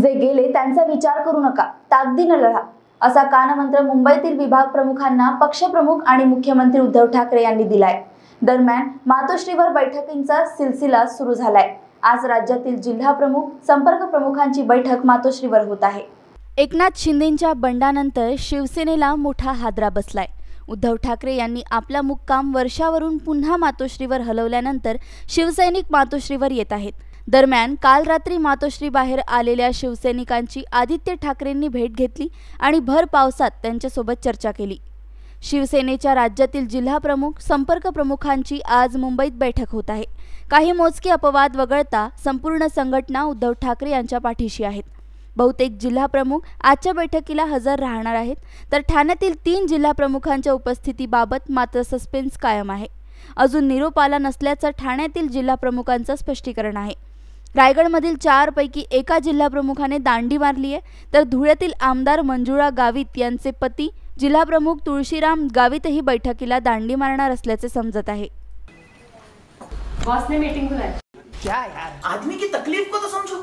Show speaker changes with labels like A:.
A: जे गेले त्यांचा विचार करू नका ताकदीनं लढा असा कानमंत्र मुंबईतील विभाग प्रमुखांना पक्षप्रमुख आणि मुख्यमंत्री उद्धव ठाकरे यांनी दिलाय दरम्यान मातोश्रीवर बैठकींचा सिलसिला सुरू झालाय आज राज्यातील जिल्हा प्रमुख संपर्क प्रमुखांची बैठक मातोश्रीवर होत आहे एकनाथ शिंदेच्या बंडानंतर शिवसेनेला मोठा हादरा बसलाय उद्धव ठाकरे यांनी आपला मुक्काम वर्षावरून पुन्हा मातोश्रीवर हलवल्यानंतर शिवसैनिक मातोश्रीवर येत आहेत दरम्यान काल रात्री मातोश्री बाहेर आलेल्या शिवसैनिकांची आदित्य ठाकरेंनी भेट घेतली आणि भर पावसात त्यांच्यासोबत चर्चा केली शिवसेनेच्या राज्यातील जिल्हा प्रमुख संपर्क प्रमुखांची आज मुंबईत बैठक होत आहे काही मोजके अपवाद वगळता संपूर्ण संघटना उद्धव ठाकरे यांच्या पाठीशी आहेत बहुतेक जिल्हाप्रमुख आजच्या बैठकीला हजर राहणार आहेत तर ठाण्यातील तीन जिल्हाप्रमुखांच्या उपस्थितीबाबत मात्र सस्पेन्स कायम आहे अजून निरोप आला नसल्याचं ठाण्यातील प्रमुखांचं स्पष्टीकरण आहे रायगडमधील चारपैकी एका जिल्हाप्रमुखाने दांडी मारली आहे तर धुळ्यातील आमदार मंजुळा गावित यांचे पती जिल्हाप्रमुख तुळशीराम गावितही बैठकीला दांडी मारणार असल्याचे समजत आहे
B: बॉस मीटिंग काय आदमी की तकलीफ को तो समझो